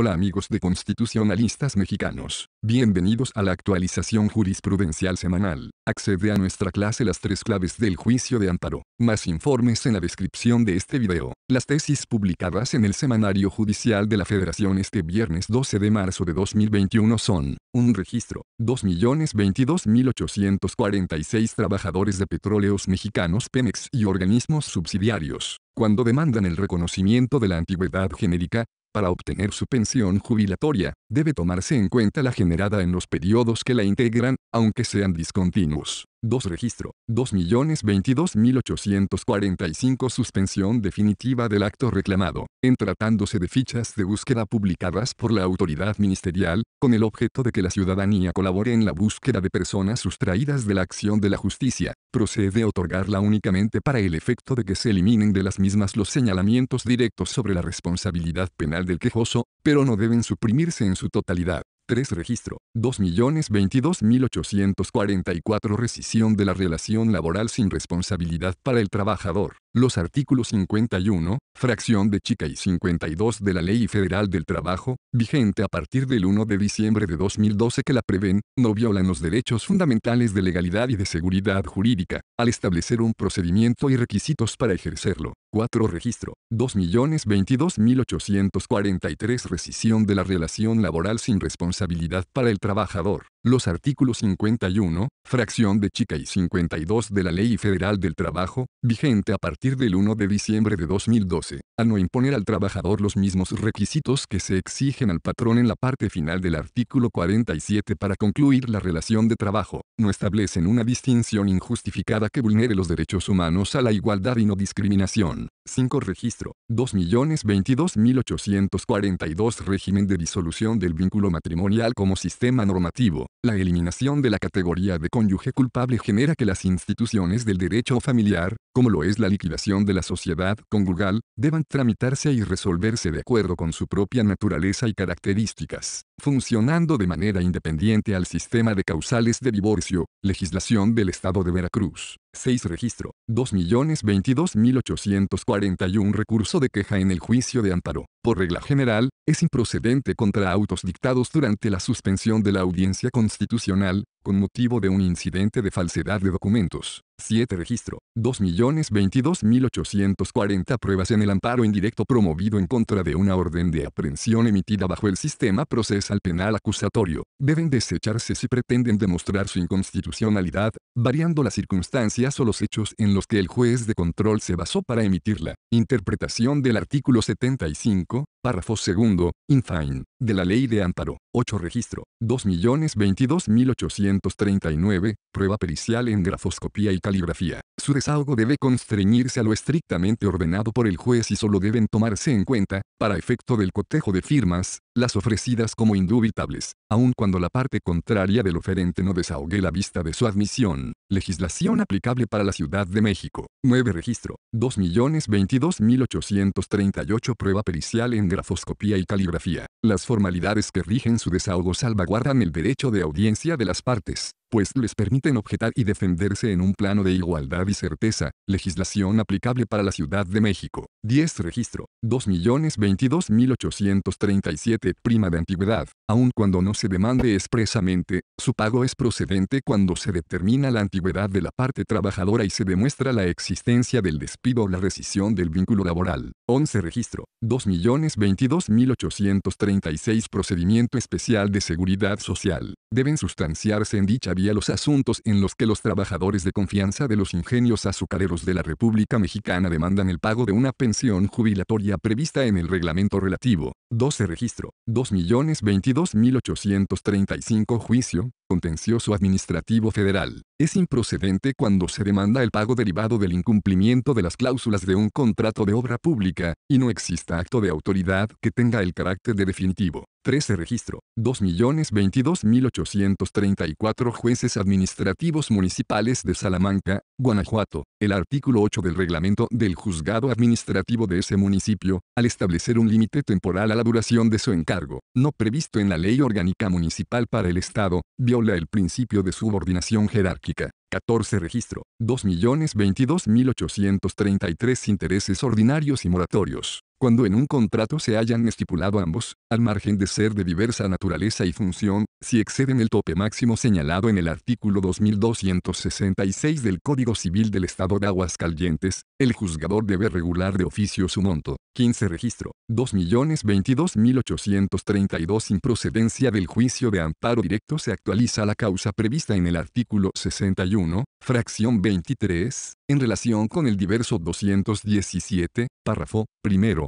Hola amigos de constitucionalistas mexicanos, bienvenidos a la actualización jurisprudencial semanal. Accede a nuestra clase Las tres claves del juicio de amparo. Más informes en la descripción de este video. Las tesis publicadas en el Semanario Judicial de la Federación este viernes 12 de marzo de 2021 son, un registro, 2.022.846 trabajadores de petróleos mexicanos Pemex y organismos subsidiarios, cuando demandan el reconocimiento de la antigüedad genérica, para obtener su pensión jubilatoria, debe tomarse en cuenta la generada en los periodos que la integran, aunque sean discontinuos. 2 registro, 2.022.845 suspensión definitiva del acto reclamado, en tratándose de fichas de búsqueda publicadas por la autoridad ministerial, con el objeto de que la ciudadanía colabore en la búsqueda de personas sustraídas de la acción de la justicia, procede otorgarla únicamente para el efecto de que se eliminen de las mismas los señalamientos directos sobre la responsabilidad penal del quejoso, pero no deben suprimirse en su totalidad. 3 registro, 2.022.844 rescisión de la relación laboral sin responsabilidad para el trabajador los artículos 51, fracción de chica y 52 de la Ley Federal del Trabajo, vigente a partir del 1 de diciembre de 2012 que la prevén, no violan los derechos fundamentales de legalidad y de seguridad jurídica, al establecer un procedimiento y requisitos para ejercerlo. 4. Registro. 2.022.843. Rescisión de la relación laboral sin responsabilidad para el trabajador. Los artículos 51, fracción de chica y 52 de la Ley Federal del Trabajo, vigente a partir del 1 de diciembre de 2012, a no imponer al trabajador los mismos requisitos que se exigen al patrón en la parte final del artículo 47 para concluir la relación de trabajo, no establecen una distinción injustificada que vulnere los derechos humanos a la igualdad y no discriminación. 5 Registro, 2.022.842 Régimen de disolución del vínculo matrimonial como sistema normativo. La eliminación de la categoría de cónyuge culpable genera que las instituciones del derecho familiar, como lo es la liquidación de la sociedad conyugal, deban tramitarse y resolverse de acuerdo con su propia naturaleza y características, funcionando de manera independiente al sistema de causales de divorcio, legislación del Estado de Veracruz. 6 Registro. 2.022.841 recurso de queja en el juicio de amparo regla general, es improcedente contra autos dictados durante la suspensión de la audiencia constitucional, con motivo de un incidente de falsedad de documentos. 7. Registro. 2.022.840 pruebas en el amparo indirecto promovido en contra de una orden de aprehensión emitida bajo el sistema procesal penal acusatorio. Deben desecharse si pretenden demostrar su inconstitucionalidad, variando las circunstancias o los hechos en los que el juez de control se basó para emitirla. Interpretación del artículo 75 párrafo segundo, infine de la Ley de Amparo, 8 Registro, 2.022.839, prueba pericial en grafoscopía y caligrafía. Su desahogo debe constreñirse a lo estrictamente ordenado por el juez y solo deben tomarse en cuenta, para efecto del cotejo de firmas, las ofrecidas como indubitables, aun cuando la parte contraria del oferente no desahogue la vista de su admisión. Legislación aplicable para la Ciudad de México. 9 Registro, 2.022.838 prueba pericial en grafoscopía y caligrafía. Las formalidades que rigen su desahogo salvaguardan el derecho de audiencia de las partes pues les permiten objetar y defenderse en un plano de igualdad y certeza, legislación aplicable para la Ciudad de México. 10 Registro, 2.022.837 prima de antigüedad, aun cuando no se demande expresamente, su pago es procedente cuando se determina la antigüedad de la parte trabajadora y se demuestra la existencia del despido o la rescisión del vínculo laboral. 11 Registro, 2.022.836 procedimiento especial de seguridad social, deben sustanciarse en dicha vía los asuntos en los que los trabajadores de confianza de los ingenios azucareros de la República Mexicana demandan el pago de una pensión jubilatoria prevista en el reglamento relativo 12 Registro, 2.022.835 Juicio, Contencioso Administrativo Federal. Es improcedente cuando se demanda el pago derivado del incumplimiento de las cláusulas de un contrato de obra pública, y no exista acto de autoridad que tenga el carácter de definitivo. 13 Registro, 2.022.834 Jueces Administrativos Municipales de Salamanca, Guanajuato. El artículo 8 del reglamento del juzgado administrativo de ese municipio, al establecer un límite temporal a la duración de su encargo, no previsto en la Ley Orgánica Municipal para el Estado, viola el principio de subordinación jerárquica. 14 Registro. 2.022.833 intereses ordinarios y moratorios. Cuando en un contrato se hayan estipulado ambos, al margen de ser de diversa naturaleza y función, si exceden el tope máximo señalado en el artículo 2266 del Código Civil del Estado de Aguascalientes, el juzgador debe regular de oficio su monto, 15 registro, 2.022.832 sin procedencia del juicio de amparo directo se actualiza la causa prevista en el artículo 61, fracción 23, en relación con el diverso 217, párrafo, primero,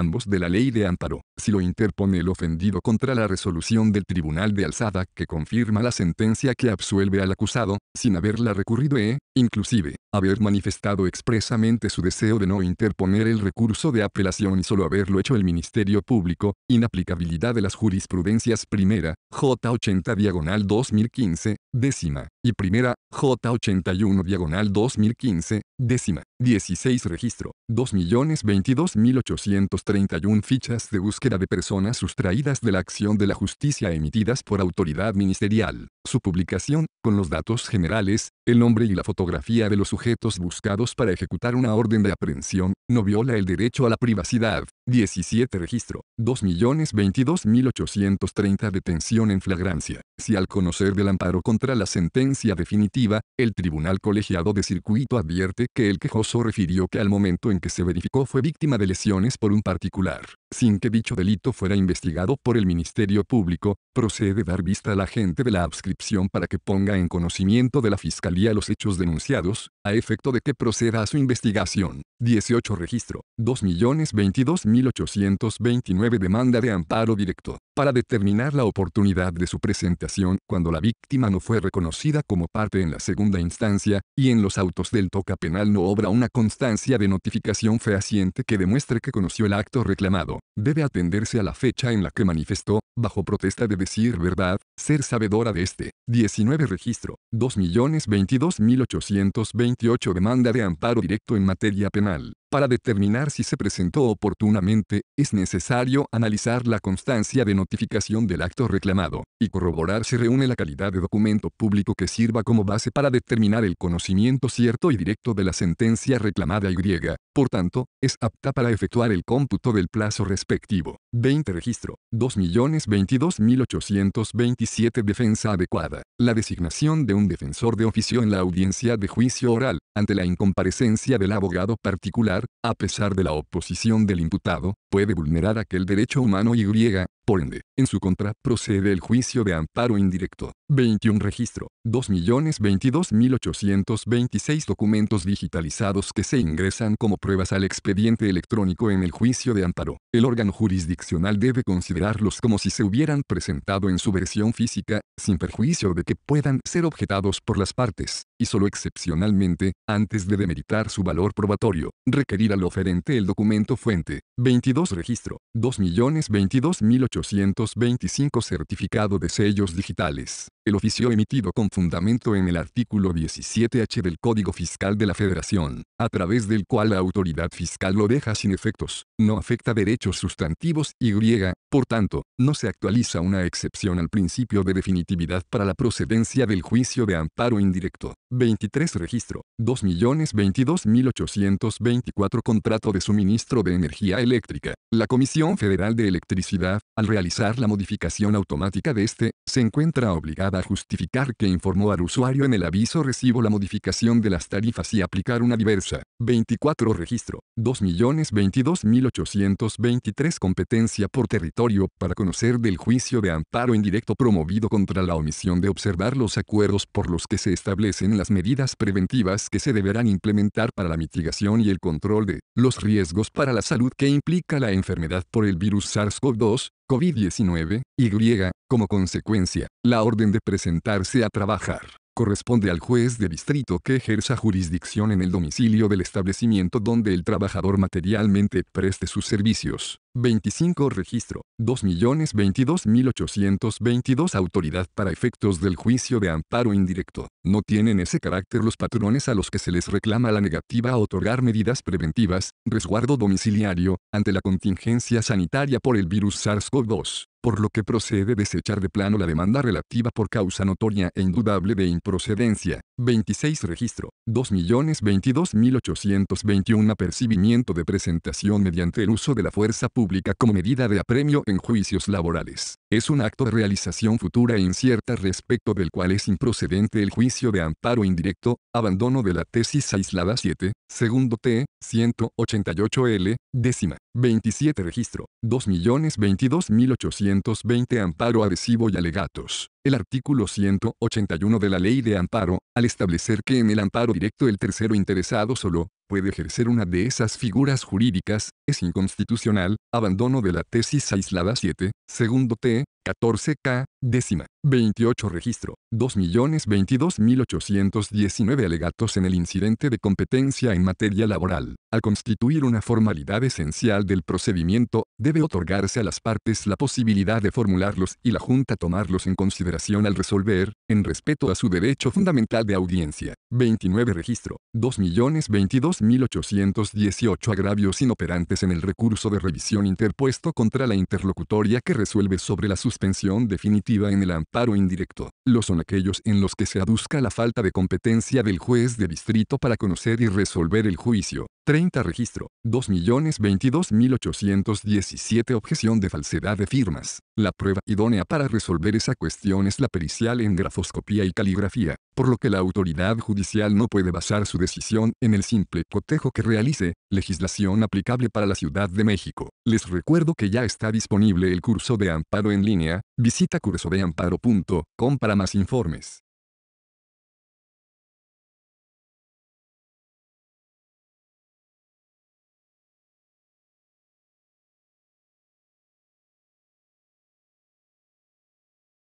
ambos de la ley de Amparo, si lo interpone el ofendido contra la resolución del Tribunal de Alzada que confirma la sentencia que absuelve al acusado, sin haberla recurrido e, inclusive, haber manifestado expresamente su deseo de no interponer el recurso de apelación y solo haberlo hecho el Ministerio Público, inaplicabilidad de las jurisprudencias primera, J80 diagonal 2015, décima, y primera, J81 diagonal 2015, décima, 16 registro, 2.022.830. 31 fichas de búsqueda de personas sustraídas de la acción de la justicia emitidas por autoridad ministerial. Su publicación, con los datos generales, el nombre y la fotografía de los sujetos buscados para ejecutar una orden de aprehensión, no viola el derecho a la privacidad. 17 registro, 2.022.830 detención en flagrancia. Si al conocer del amparo contra la sentencia definitiva, el Tribunal Colegiado de Circuito advierte que el quejoso refirió que al momento en que se verificó fue víctima de lesiones por un particular, sin que dicho delito fuera investigado por el Ministerio Público, procede dar vista a la gente de la adscripción para que ponga en conocimiento de la Fiscalía los hechos denunciados, a efecto de que proceda a su investigación. 18 Registro. 2.022.829 Demanda de amparo directo para determinar la oportunidad de su presentación cuando la víctima no fue reconocida como parte en la segunda instancia, y en los autos del toca penal no obra una constancia de notificación fehaciente que demuestre que conoció el acto reclamado. Debe atenderse a la fecha en la que manifestó, bajo protesta de decir verdad, ser sabedora de este. 19 Registro. 2.022.828 demanda de amparo directo en materia penal. Para determinar si se presentó oportunamente, es necesario analizar la constancia de notificación del acto reclamado, y corroborar si reúne la calidad de documento público que sirva como base para determinar el conocimiento cierto y directo de la sentencia reclamada y. Por tanto, es apta para efectuar el cómputo del plazo respectivo. 20 Registro. 2.022.827 Defensa adecuada. La designación de un defensor de oficio en la audiencia de juicio oral, ante la incomparecencia del abogado particular, a pesar de la oposición del imputado, puede vulnerar aquel derecho humano y griega, por ende, en su contra procede el juicio de amparo indirecto. 21 registro. 2.022.826 documentos digitalizados que se ingresan como pruebas al expediente electrónico en el juicio de amparo. El órgano jurisdiccional debe considerarlos como si se hubieran presentado en su versión física, sin perjuicio de que puedan ser objetados por las partes, y solo excepcionalmente, antes de demeritar su valor probatorio, requerir al oferente el documento fuente. 22 registro. 2.022.826 225 certificado de sellos digitales el oficio emitido con fundamento en el artículo 17H del Código Fiscal de la Federación, a través del cual la autoridad fiscal lo deja sin efectos, no afecta derechos sustantivos y griega, por tanto, no se actualiza una excepción al principio de definitividad para la procedencia del juicio de amparo indirecto. 23 Registro. 2.022.824 Contrato de suministro de energía eléctrica. La Comisión Federal de Electricidad, al realizar la modificación automática de este, se encuentra obligada justificar que informó al usuario en el aviso recibo la modificación de las tarifas y aplicar una diversa. 24 registro. 2.022.823 competencia por territorio para conocer del juicio de amparo indirecto promovido contra la omisión de observar los acuerdos por los que se establecen las medidas preventivas que se deberán implementar para la mitigación y el control de los riesgos para la salud que implica la enfermedad por el virus SARS-CoV-2, COVID-19, Y, como consecuencia, la orden de presentarse a trabajar corresponde al juez de distrito que ejerza jurisdicción en el domicilio del establecimiento donde el trabajador materialmente preste sus servicios. 25 Registro 2.022.822 Autoridad para efectos del juicio de amparo indirecto. No tienen ese carácter los patrones a los que se les reclama la negativa a otorgar medidas preventivas, resguardo domiciliario, ante la contingencia sanitaria por el virus SARS-CoV-2 por lo que procede desechar de plano la demanda relativa por causa notoria e indudable de improcedencia. 26 registro, 2.022.821 apercibimiento de presentación mediante el uso de la fuerza pública como medida de apremio en juicios laborales. Es un acto de realización futura e incierta respecto del cual es improcedente el juicio de amparo indirecto, abandono de la tesis aislada 7, segundo T, 188L, décima. 27 registro, 2.022.820 amparo adhesivo y alegatos. El artículo 181 de la Ley de Amparo, al establecer que en el amparo directo el tercero interesado solo puede ejercer una de esas figuras jurídicas, es inconstitucional, abandono de la tesis aislada 7, segundo T, 14K, décima, 28 registro, 2.022.819 alegatos en el incidente de competencia en materia laboral. Al constituir una formalidad esencial del procedimiento, debe otorgarse a las partes la posibilidad de formularlos y la Junta tomarlos en consideración al resolver, en respeto a su derecho fundamental de audiencia. 29 registro, 2.022 1818 agravios inoperantes en el recurso de revisión interpuesto contra la interlocutoria que resuelve sobre la suspensión definitiva en el amparo indirecto. Lo son aquellos en los que se aduzca la falta de competencia del juez de distrito para conocer y resolver el juicio. 30 registro, 2.022.817 objeción de falsedad de firmas. La prueba idónea para resolver esa cuestión es la pericial en grafoscopía y caligrafía, por lo que la autoridad judicial no puede basar su decisión en el simple cotejo que realice, legislación aplicable para la Ciudad de México. Les recuerdo que ya está disponible el curso de amparo en línea, visita cursodeamparo.com para más informes.